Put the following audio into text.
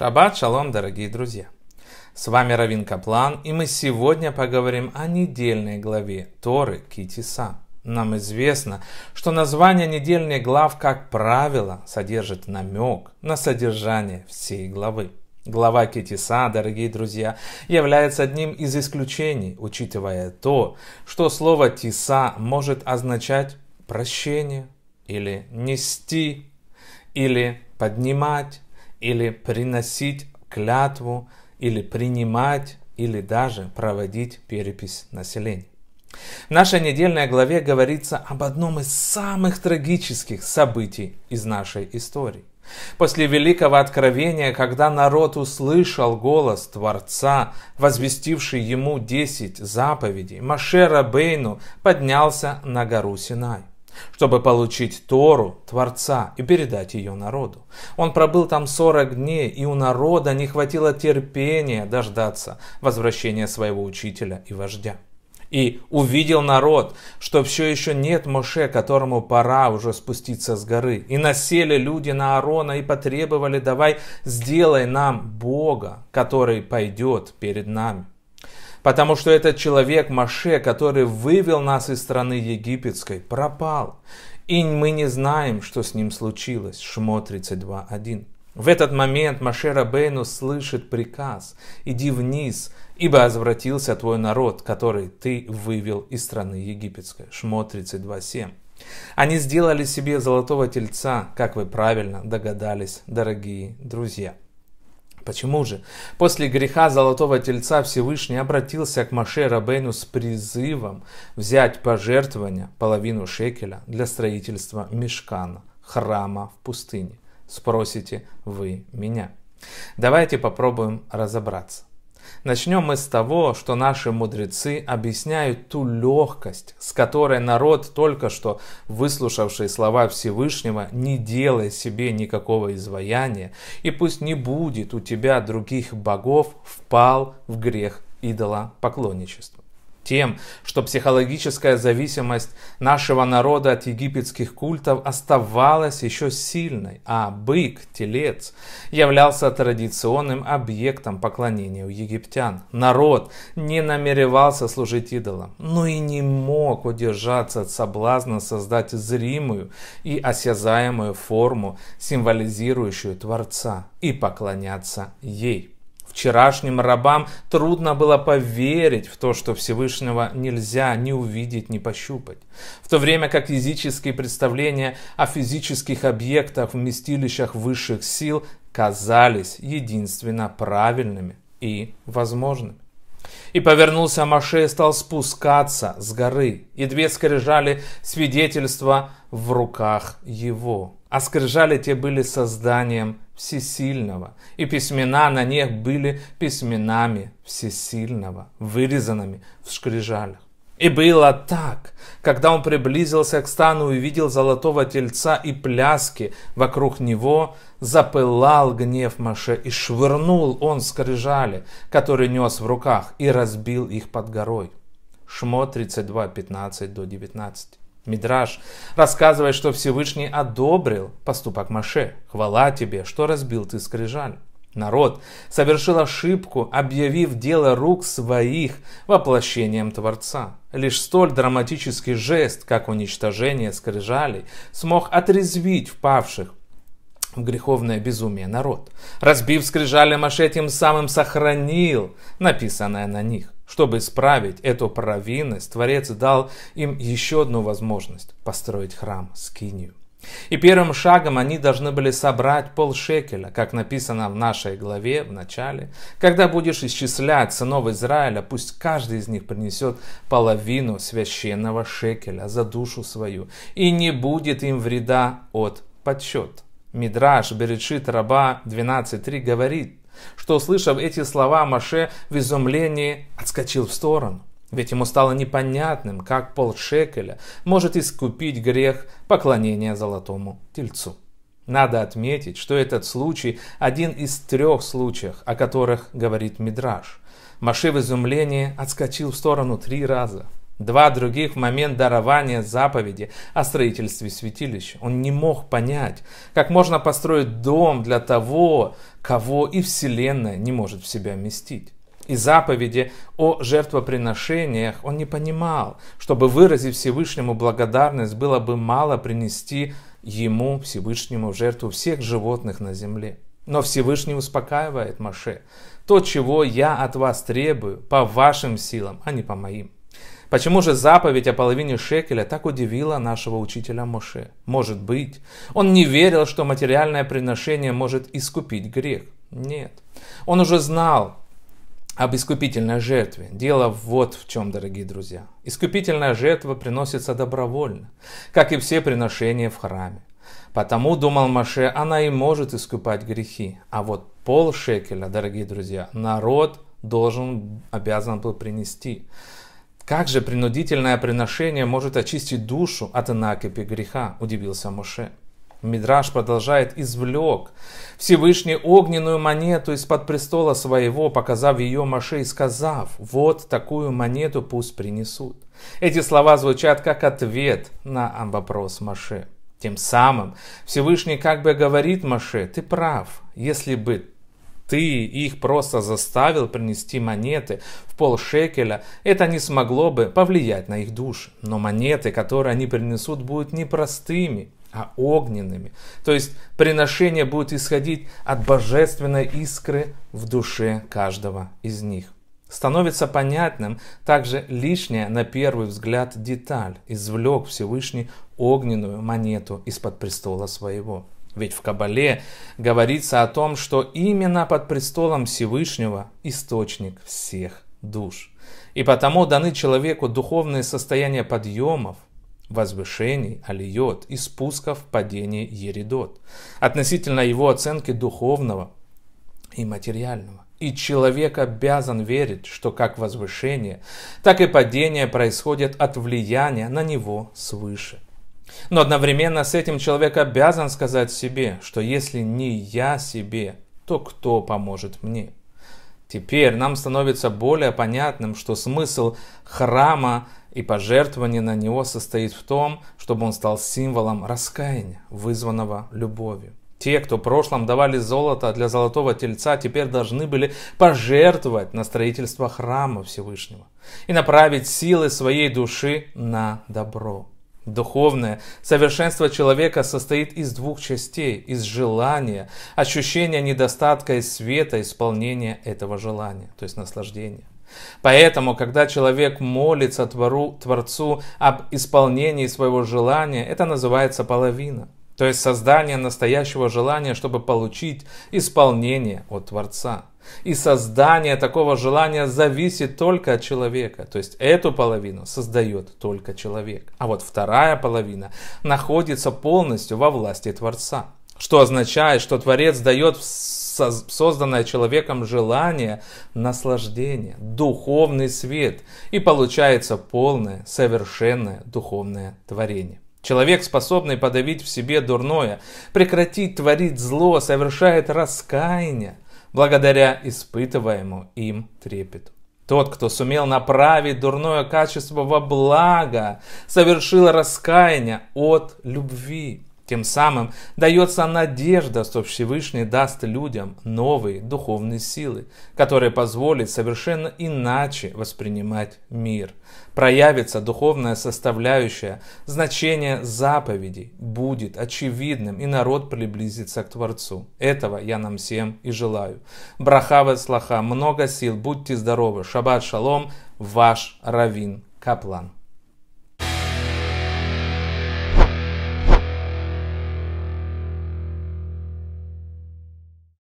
Шаббат шалом, дорогие друзья! С вами Равин Каплан, и мы сегодня поговорим о недельной главе Торы Китиса. Нам известно, что название недельных глав, как правило, содержит намек на содержание всей главы. Глава Китиса, дорогие друзья, является одним из исключений, учитывая то, что слово «тиса» может означать прощение, или нести, или поднимать, или приносить клятву, или принимать, или даже проводить перепись населения. В нашей недельной главе говорится об одном из самых трагических событий из нашей истории. После великого откровения, когда народ услышал голос Творца, возвестивший ему десять заповедей, Маше Рабейну поднялся на гору Синай чтобы получить Тору, Творца, и передать ее народу. Он пробыл там 40 дней, и у народа не хватило терпения дождаться возвращения своего учителя и вождя. И увидел народ, что все еще нет Моше, которому пора уже спуститься с горы. И насели люди на Аарона и потребовали, давай сделай нам Бога, который пойдет перед нами. Потому что этот человек, Маше, который вывел нас из страны египетской, пропал. И мы не знаем, что с ним случилось. Шмо 32.1. В этот момент Маше Рабейну слышит приказ «Иди вниз, ибо возвратился твой народ, который ты вывел из страны египетской». Шмо 32.7. Они сделали себе золотого тельца, как вы правильно догадались, дорогие друзья. Почему же? После греха Золотого Тельца Всевышний обратился к Маше Рабейну с призывом взять пожертвование, половину шекеля, для строительства мешкана, храма в пустыне. Спросите вы меня. Давайте попробуем разобраться. Начнем мы с того, что наши мудрецы объясняют ту легкость, с которой народ, только что выслушавший слова Всевышнего, не делай себе никакого изваяния, и пусть не будет у тебя других богов, впал в грех идола поклонничества тем, что психологическая зависимость нашего народа от египетских культов оставалась еще сильной, а бык, телец, являлся традиционным объектом поклонения у египтян. Народ не намеревался служить идолам, но и не мог удержаться от соблазна создать зримую и осязаемую форму, символизирующую Творца, и поклоняться ей. Вчерашним рабам трудно было поверить в то, что Всевышнего нельзя ни увидеть, ни пощупать. В то время как языческие представления о физических объектах в местилищах высших сил казались единственно правильными и возможными. И повернулся Маше и стал спускаться с горы, и две скрижали свидетельства в руках его а скрижали те были созданием Всесильного, и письмена на них были письменами Всесильного, вырезанными в скрижалях. И было так, когда он приблизился к стану и видел золотого тельца и пляски вокруг него, запылал гнев Маше, и швырнул он скрижали, которые нес в руках, и разбил их под горой. Шмо 32, 15 до 19. Мидраж рассказывает, что Всевышний одобрил поступок Маше. Хвала тебе, что разбил ты скрижаль. Народ совершил ошибку, объявив дело рук своих воплощением Творца. Лишь столь драматический жест, как уничтожение скрижалей, смог отрезвить впавших в греховное безумие народ. Разбив скрижали Маше, тем самым сохранил написанное на них. Чтобы исправить эту провинность, Творец дал им еще одну возможность – построить храм, скинию. И первым шагом они должны были собрать пол шекеля, как написано в нашей главе в начале. Когда будешь исчислять сынов Израиля, пусть каждый из них принесет половину священного шекеля за душу свою, и не будет им вреда от подсчета. Мидраш Берешит Раба 12.3 говорит, что, услышав эти слова, Маше в изумлении отскочил в сторону. Ведь ему стало непонятным, как полшекеля может искупить грех поклонения золотому тельцу. Надо отметить, что этот случай один из трех случаев, о которых говорит Мидраш. Маше в изумлении отскочил в сторону три раза. Два других в момент дарования заповеди о строительстве святилища. Он не мог понять, как можно построить дом для того, кого и Вселенная не может в себя вместить. И заповеди о жертвоприношениях он не понимал. Чтобы выразить Всевышнему благодарность, было бы мало принести ему, Всевышнему, жертву всех животных на земле. Но Всевышний успокаивает Маше. То, чего я от вас требую, по вашим силам, а не по моим. Почему же заповедь о половине шекеля так удивила нашего учителя Моше? Может быть, он не верил, что материальное приношение может искупить грех. Нет. Он уже знал, об искупительной жертве. Дело вот в чем, дорогие друзья. Искупительная жертва приносится добровольно, как и все приношения в храме. Потому, думал Маше, она и может искупать грехи. А вот пол шекеля, дорогие друзья, народ должен, обязан был принести. «Как же принудительное приношение может очистить душу от накипи греха?» – удивился Моше. Мидраш продолжает «извлек Всевышний огненную монету из-под престола своего, показав ее Моше и сказав, вот такую монету пусть принесут». Эти слова звучат как ответ на вопрос Моше. Тем самым Всевышний как бы говорит Маше, ты прав, если бы ты их просто заставил принести монеты в пол шекеля, это не смогло бы повлиять на их души. Но монеты, которые они принесут, будут не простыми, а огненными. То есть приношение будет исходить от божественной искры в душе каждого из них. Становится понятным также лишняя на первый взгляд деталь. Извлек Всевышний огненную монету из-под престола своего. Ведь в Кабале говорится о том, что именно под престолом Всевышнего источник всех душ. И потому даны человеку духовные состояния подъемов, возвышений, алиот и спусков падений Еридот, относительно его оценки духовного и материального. И человек обязан верить, что как возвышение, так и падение происходят от влияния на него свыше – но одновременно с этим человек обязан сказать себе, что если не я себе, то кто поможет мне? Теперь нам становится более понятным, что смысл храма и пожертвования на него состоит в том, чтобы он стал символом раскаяния, вызванного любовью. Те, кто в прошлом давали золото для золотого тельца, теперь должны были пожертвовать на строительство храма Всевышнего и направить силы своей души на добро духовное. Совершенство человека состоит из двух частей, из желания, ощущения недостатка и света, исполнения этого желания, то есть наслаждения. Поэтому, когда человек молится Твору, Творцу об исполнении своего желания, это называется половина – то есть создание настоящего желания, чтобы получить исполнение от Творца. И создание такого желания зависит только от человека. То есть эту половину создает только человек. А вот вторая половина находится полностью во власти Творца. Что означает, что Творец дает созданное человеком желание наслаждение, духовный свет. И получается полное, совершенное духовное творение. Человек, способный подавить в себе дурное, прекратить творить зло, совершает раскаяние благодаря испытываемому им трепету. Тот, кто сумел направить дурное качество во благо, совершил раскаяние от любви. Тем самым дается надежда, что Всевышний даст людям новые духовные силы, которые позволят совершенно иначе воспринимать мир. Проявится духовная составляющая, значение заповедей будет очевидным, и народ приблизится к Творцу. Этого я нам всем и желаю. Брахава слаха, много сил, будьте здоровы. Шаббат шалом, ваш Равин Каплан.